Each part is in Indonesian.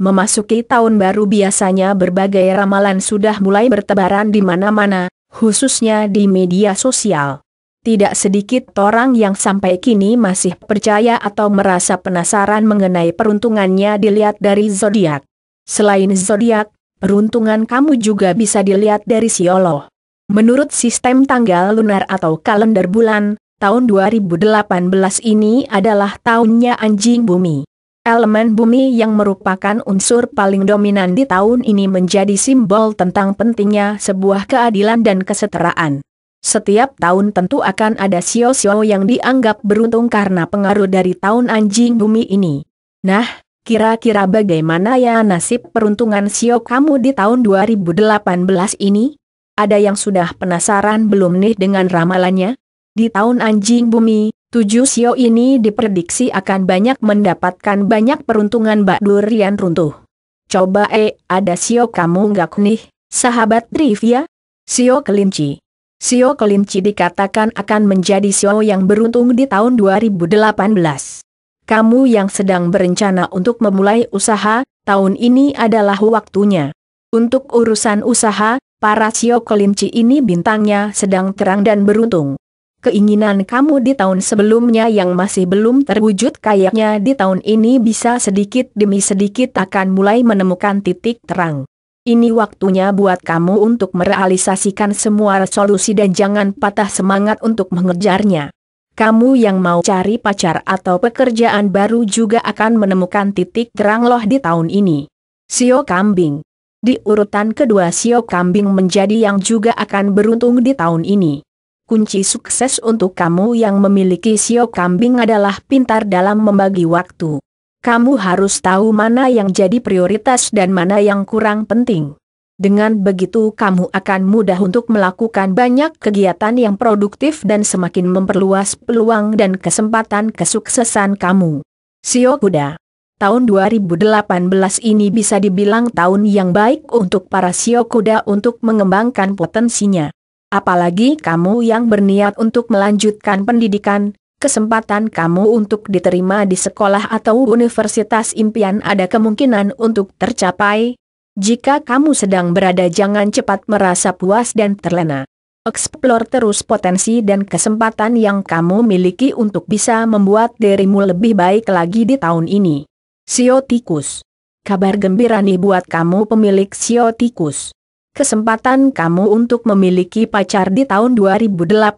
Memasuki tahun baru biasanya berbagai ramalan sudah mulai bertebaran di mana-mana, khususnya di media sosial. Tidak sedikit orang yang sampai kini masih percaya atau merasa penasaran mengenai peruntungannya dilihat dari zodiak. Selain zodiak, peruntungan kamu juga bisa dilihat dari siolo. Menurut sistem tanggal lunar atau kalender bulan, tahun 2018 ini adalah tahunnya anjing bumi. Elemen bumi yang merupakan unsur paling dominan di tahun ini menjadi simbol tentang pentingnya sebuah keadilan dan kesetaraan. Setiap tahun tentu akan ada sio-sio yang dianggap beruntung karena pengaruh dari tahun anjing bumi ini. Nah, kira-kira bagaimana ya nasib peruntungan sio kamu di tahun 2018 ini? Ada yang sudah penasaran belum nih dengan ramalannya? Di tahun anjing bumi, tujuh sio ini diprediksi akan banyak mendapatkan banyak peruntungan bak durian runtuh. Coba eh, ada sio kamu nggak nih, sahabat trivia? Sio kelinci. Sio kelinci dikatakan akan menjadi sio yang beruntung di tahun 2018. Kamu yang sedang berencana untuk memulai usaha, tahun ini adalah waktunya. Untuk urusan usaha, para sio kelinci ini bintangnya sedang terang dan beruntung. Keinginan kamu di tahun sebelumnya yang masih belum terwujud kayaknya di tahun ini bisa sedikit demi sedikit akan mulai menemukan titik terang. Ini waktunya buat kamu untuk merealisasikan semua resolusi dan jangan patah semangat untuk mengejarnya. Kamu yang mau cari pacar atau pekerjaan baru juga akan menemukan titik terang loh di tahun ini. Sio Kambing Di urutan kedua Sio Kambing menjadi yang juga akan beruntung di tahun ini kunci sukses untuk kamu yang memiliki sio kambing adalah pintar dalam membagi waktu. Kamu harus tahu mana yang jadi prioritas dan mana yang kurang penting. Dengan begitu kamu akan mudah untuk melakukan banyak kegiatan yang produktif dan semakin memperluas peluang dan kesempatan kesuksesan kamu. Sio Kuda Tahun 2018 ini bisa dibilang tahun yang baik untuk para sio kuda untuk mengembangkan potensinya. Apalagi kamu yang berniat untuk melanjutkan pendidikan, kesempatan kamu untuk diterima di sekolah atau universitas impian ada kemungkinan untuk tercapai. Jika kamu sedang berada jangan cepat merasa puas dan terlena. Eksplor terus potensi dan kesempatan yang kamu miliki untuk bisa membuat dirimu lebih baik lagi di tahun ini. Siotikus, Kabar gembira nih buat kamu pemilik Siotikus. Kesempatan kamu untuk memiliki pacar di tahun 2018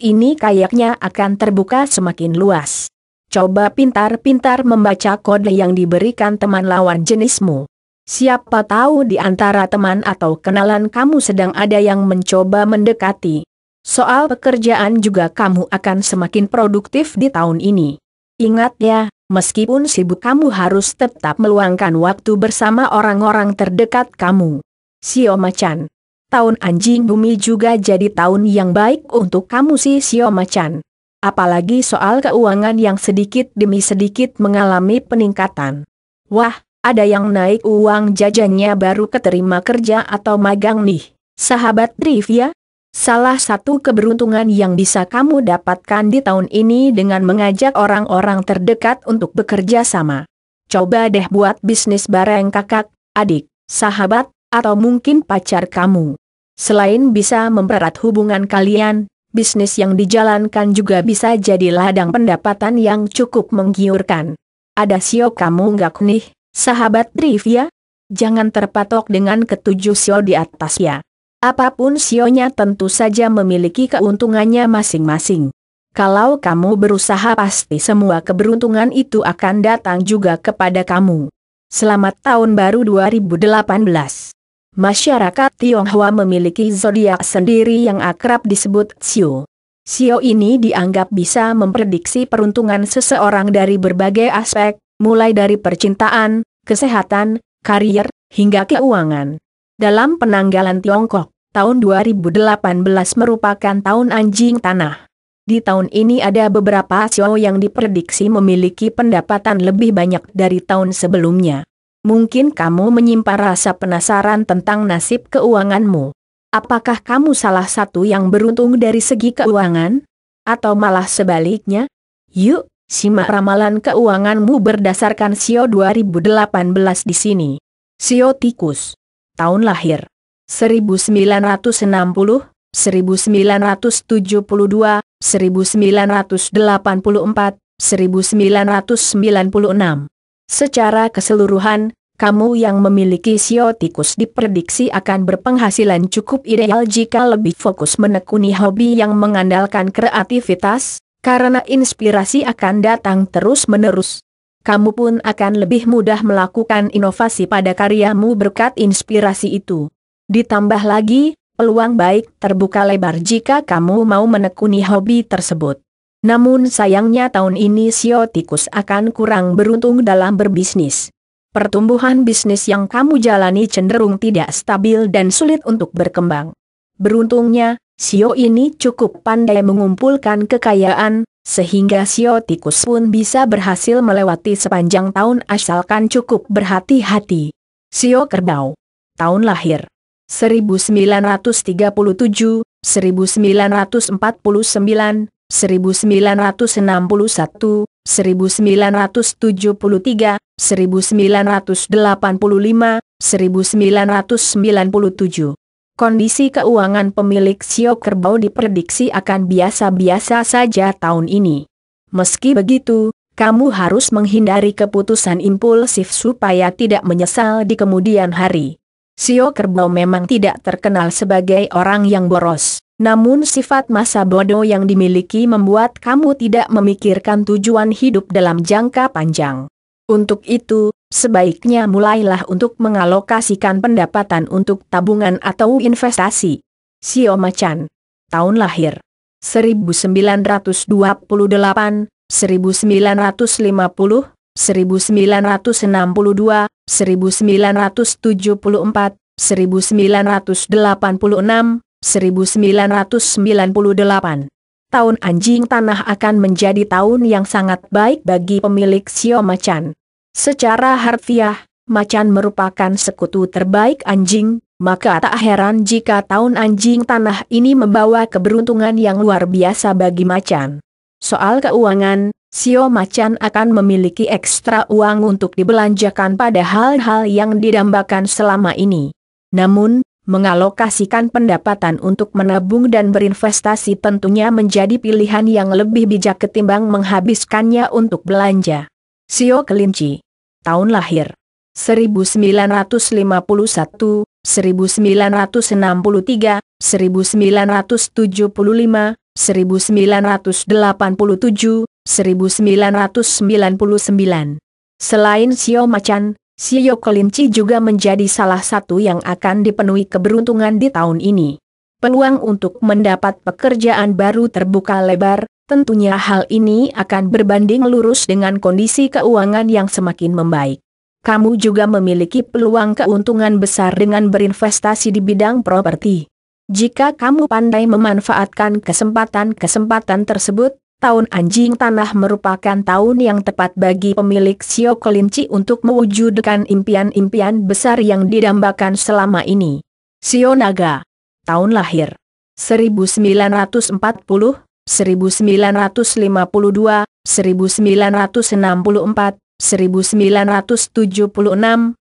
ini kayaknya akan terbuka semakin luas. Coba pintar-pintar membaca kode yang diberikan teman lawan jenismu. Siapa tahu di antara teman atau kenalan kamu sedang ada yang mencoba mendekati. Soal pekerjaan juga kamu akan semakin produktif di tahun ini. Ingat ya, meskipun sibuk kamu harus tetap meluangkan waktu bersama orang-orang terdekat kamu. Sio Macan. Tahun anjing bumi juga jadi tahun yang baik untuk kamu sih Sio Macan. Apalagi soal keuangan yang sedikit demi sedikit mengalami peningkatan. Wah, ada yang naik uang jajannya baru keterima kerja atau magang nih, sahabat trivia. Salah satu keberuntungan yang bisa kamu dapatkan di tahun ini dengan mengajak orang-orang terdekat untuk bekerja sama. Coba deh buat bisnis bareng kakak, adik, sahabat, atau mungkin pacar kamu. Selain bisa mempererat hubungan kalian, bisnis yang dijalankan juga bisa jadi ladang pendapatan yang cukup menggiurkan. Ada sio kamu nggak nih, sahabat trivia? Jangan terpatok dengan ketujuh sio di atas ya. Apapun sionya tentu saja memiliki keuntungannya masing-masing. Kalau kamu berusaha pasti semua keberuntungan itu akan datang juga kepada kamu. Selamat tahun baru 2018. Masyarakat Tionghoa memiliki zodiak sendiri yang akrab disebut Xiu. Xiu ini dianggap bisa memprediksi peruntungan seseorang dari berbagai aspek, mulai dari percintaan, kesehatan, karier, hingga keuangan. Dalam penanggalan Tiongkok, tahun 2018 merupakan tahun anjing tanah. Di tahun ini ada beberapa Xiu yang diprediksi memiliki pendapatan lebih banyak dari tahun sebelumnya. Mungkin kamu menyimpan rasa penasaran tentang nasib keuanganmu. Apakah kamu salah satu yang beruntung dari segi keuangan? Atau malah sebaliknya? Yuk, simak ramalan keuanganmu berdasarkan SIO 2018 di sini. SIO Tikus. Tahun lahir. 1960, 1972, 1984, 1996. Secara keseluruhan, kamu yang memiliki sio tikus diprediksi akan berpenghasilan cukup ideal jika lebih fokus menekuni hobi yang mengandalkan kreativitas, karena inspirasi akan datang terus-menerus. Kamu pun akan lebih mudah melakukan inovasi pada karyamu berkat inspirasi itu. Ditambah lagi, peluang baik terbuka lebar jika kamu mau menekuni hobi tersebut. Namun sayangnya tahun ini Sio Tikus akan kurang beruntung dalam berbisnis. Pertumbuhan bisnis yang kamu jalani cenderung tidak stabil dan sulit untuk berkembang. Beruntungnya, Sio ini cukup pandai mengumpulkan kekayaan, sehingga Sio Tikus pun bisa berhasil melewati sepanjang tahun asalkan cukup berhati-hati. Sio Kerbau Tahun lahir 1937, 1949, 1961, 1973, 1985, 1997. Kondisi keuangan pemilik Sio Kerbau diprediksi akan biasa-biasa saja tahun ini. Meski begitu, kamu harus menghindari keputusan impulsif supaya tidak menyesal di kemudian hari. Sio Kerbau memang tidak terkenal sebagai orang yang boros. Namun sifat masa bodoh yang dimiliki membuat kamu tidak memikirkan tujuan hidup dalam jangka panjang. Untuk itu, sebaiknya mulailah untuk mengalokasikan pendapatan untuk tabungan atau investasi. Sio Macan. Tahun lahir. 1928, 1950, 1962, 1974, 1986, 1998. Tahun anjing tanah akan menjadi tahun yang sangat baik bagi pemilik Sio Macan. Secara harfiah, macan merupakan sekutu terbaik anjing, maka tak heran jika tahun anjing tanah ini membawa keberuntungan yang luar biasa bagi macan. Soal keuangan, Sio Macan akan memiliki ekstra uang untuk dibelanjakan pada hal-hal yang didambakan selama ini. Namun, mengalokasikan pendapatan untuk menabung dan berinvestasi tentunya menjadi pilihan yang lebih bijak ketimbang menghabiskannya untuk belanja. Sio Kelinci. Tahun lahir. 1951, 1963, 1975, 1987, 1999. Selain Sio Macan, Sio Kelinci juga menjadi salah satu yang akan dipenuhi keberuntungan di tahun ini. Peluang untuk mendapat pekerjaan baru terbuka lebar, tentunya hal ini akan berbanding lurus dengan kondisi keuangan yang semakin membaik. Kamu juga memiliki peluang keuntungan besar dengan berinvestasi di bidang properti. Jika kamu pandai memanfaatkan kesempatan-kesempatan tersebut, Tahun anjing tanah merupakan tahun yang tepat bagi pemilik Sio Kelinci untuk mewujudkan impian-impian besar yang didambakan selama ini. Sio Naga. Tahun lahir. 1940, 1952, 1964, 1976, 1988, 2000.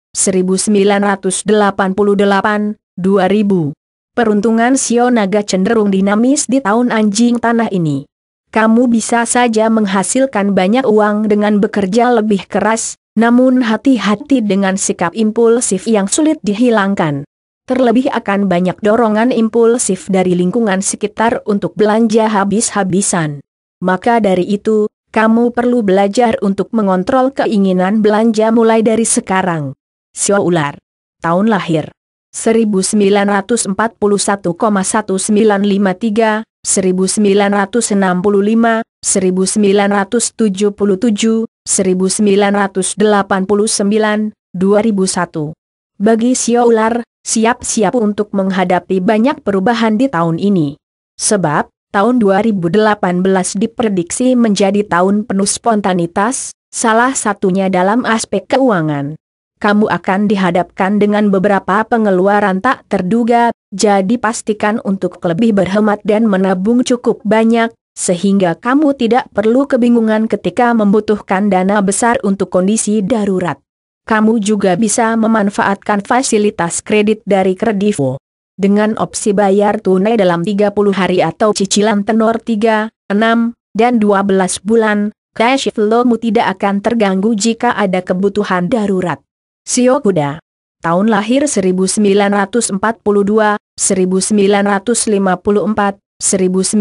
Peruntungan Sio Naga cenderung dinamis di tahun anjing tanah ini kamu bisa saja menghasilkan banyak uang dengan bekerja lebih keras, namun hati-hati dengan sikap impulsif yang sulit dihilangkan. Terlebih akan banyak dorongan impulsif dari lingkungan sekitar untuk belanja habis-habisan. Maka dari itu, kamu perlu belajar untuk mengontrol keinginan belanja mulai dari sekarang. Xiao Ular. Tahun lahir. 1941,1953, 1965, 1977, 1989, 2001. Bagi ular, siap-siap untuk menghadapi banyak perubahan di tahun ini. Sebab, tahun 2018 diprediksi menjadi tahun penuh spontanitas, salah satunya dalam aspek keuangan kamu akan dihadapkan dengan beberapa pengeluaran tak terduga, jadi pastikan untuk lebih berhemat dan menabung cukup banyak, sehingga kamu tidak perlu kebingungan ketika membutuhkan dana besar untuk kondisi darurat. Kamu juga bisa memanfaatkan fasilitas kredit dari Kredivo. Dengan opsi bayar tunai dalam 30 hari atau cicilan tenor 3, 6, dan 12 bulan, cash flowmu tidak akan terganggu jika ada kebutuhan darurat. Sio Kuda. Tahun lahir 1942, 1954, 1966,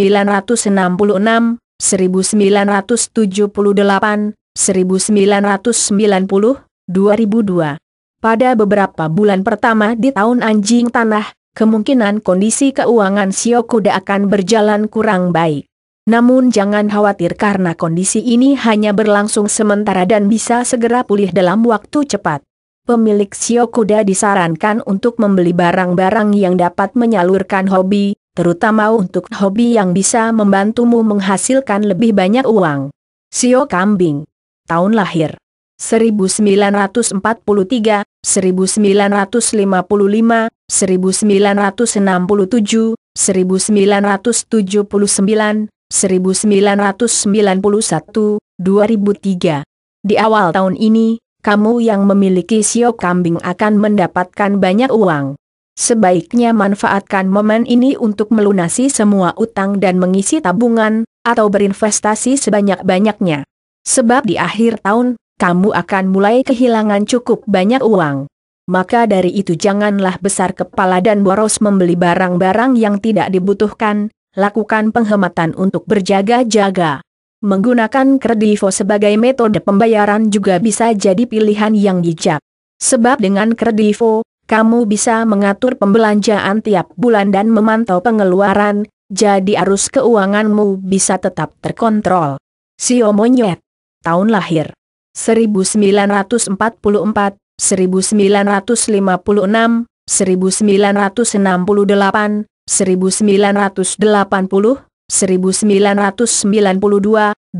1978, 1990, 2002. Pada beberapa bulan pertama di tahun anjing tanah, kemungkinan kondisi keuangan Sio Kuda akan berjalan kurang baik. Namun jangan khawatir karena kondisi ini hanya berlangsung sementara dan bisa segera pulih dalam waktu cepat pemilik sio kuda disarankan untuk membeli barang-barang yang dapat menyalurkan hobi, terutama untuk hobi yang bisa membantumu menghasilkan lebih banyak uang. Sio Kambing Tahun lahir 1943, 1955, 1967, 1979, 1991, 2003. Di awal tahun ini, kamu yang memiliki siok kambing akan mendapatkan banyak uang. Sebaiknya manfaatkan momen ini untuk melunasi semua utang dan mengisi tabungan, atau berinvestasi sebanyak-banyaknya. Sebab di akhir tahun, kamu akan mulai kehilangan cukup banyak uang. Maka dari itu janganlah besar kepala dan boros membeli barang-barang yang tidak dibutuhkan, lakukan penghematan untuk berjaga-jaga. Menggunakan kredivo sebagai metode pembayaran juga bisa jadi pilihan yang bijak. Sebab dengan kredivo, kamu bisa mengatur pembelanjaan tiap bulan dan memantau pengeluaran, jadi arus keuanganmu bisa tetap terkontrol. Sio Monyet Tahun lahir 1944, 1956, 1968, 1980, 1992-2004.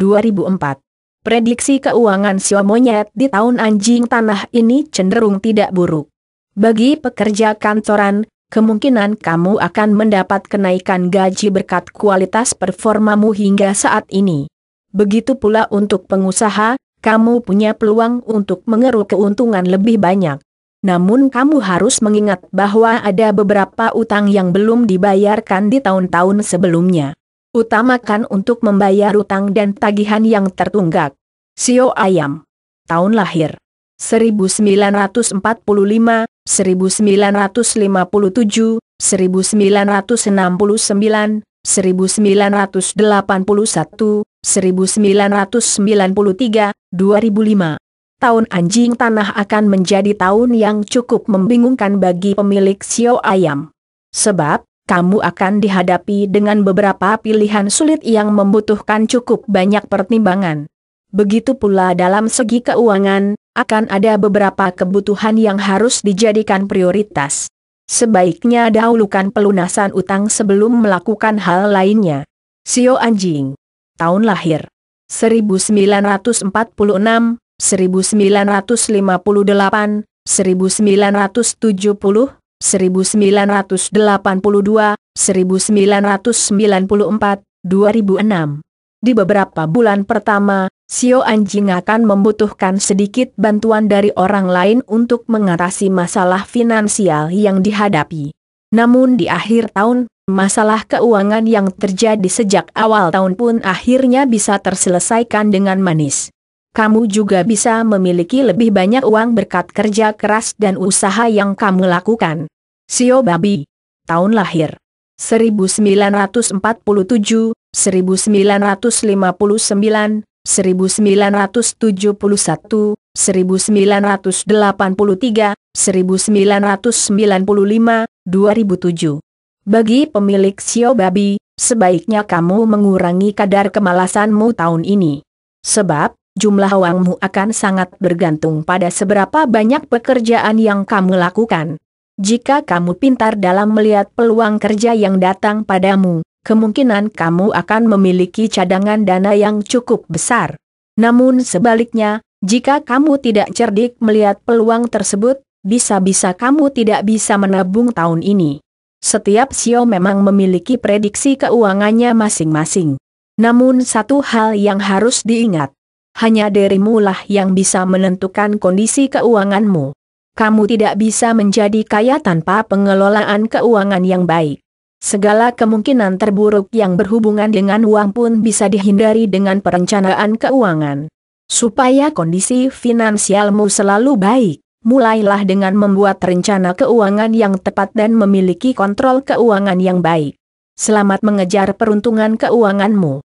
Prediksi keuangan sio monyet di tahun anjing tanah ini cenderung tidak buruk. Bagi pekerja kantoran, kemungkinan kamu akan mendapat kenaikan gaji berkat kualitas performamu hingga saat ini. Begitu pula untuk pengusaha, kamu punya peluang untuk mengeruk keuntungan lebih banyak. Namun kamu harus mengingat bahwa ada beberapa utang yang belum dibayarkan di tahun-tahun sebelumnya utamakan untuk membayar utang dan tagihan yang tertunggak. Sio Ayam. Tahun lahir. 1945, 1957, 1969, 1981, 1993, 2005. Tahun anjing tanah akan menjadi tahun yang cukup membingungkan bagi pemilik Sio Ayam. Sebab, kamu akan dihadapi dengan beberapa pilihan sulit yang membutuhkan cukup banyak pertimbangan. Begitu pula dalam segi keuangan, akan ada beberapa kebutuhan yang harus dijadikan prioritas. Sebaiknya dahulukan pelunasan utang sebelum melakukan hal lainnya. Sio Anjing. Tahun lahir. 1946, 1958, 1970, 1982, 1994, 2006. Di beberapa bulan pertama, Sio Anjing akan membutuhkan sedikit bantuan dari orang lain untuk mengatasi masalah finansial yang dihadapi. Namun di akhir tahun, masalah keuangan yang terjadi sejak awal tahun pun akhirnya bisa terselesaikan dengan manis kamu juga bisa memiliki lebih banyak uang berkat kerja keras dan usaha yang kamu lakukan. Sio Babi. Tahun lahir. 1947, 1959, 1971, 1983, 1995, 2007. Bagi pemilik Sio Babi, sebaiknya kamu mengurangi kadar kemalasanmu tahun ini. Sebab, jumlah uangmu akan sangat bergantung pada seberapa banyak pekerjaan yang kamu lakukan. Jika kamu pintar dalam melihat peluang kerja yang datang padamu, kemungkinan kamu akan memiliki cadangan dana yang cukup besar. Namun sebaliknya, jika kamu tidak cerdik melihat peluang tersebut, bisa-bisa kamu tidak bisa menabung tahun ini. Setiap sio memang memiliki prediksi keuangannya masing-masing. Namun satu hal yang harus diingat, hanya dirimulah yang bisa menentukan kondisi keuanganmu. Kamu tidak bisa menjadi kaya tanpa pengelolaan keuangan yang baik. Segala kemungkinan terburuk yang berhubungan dengan uang pun bisa dihindari dengan perencanaan keuangan. Supaya kondisi finansialmu selalu baik, mulailah dengan membuat rencana keuangan yang tepat dan memiliki kontrol keuangan yang baik. Selamat mengejar peruntungan keuanganmu.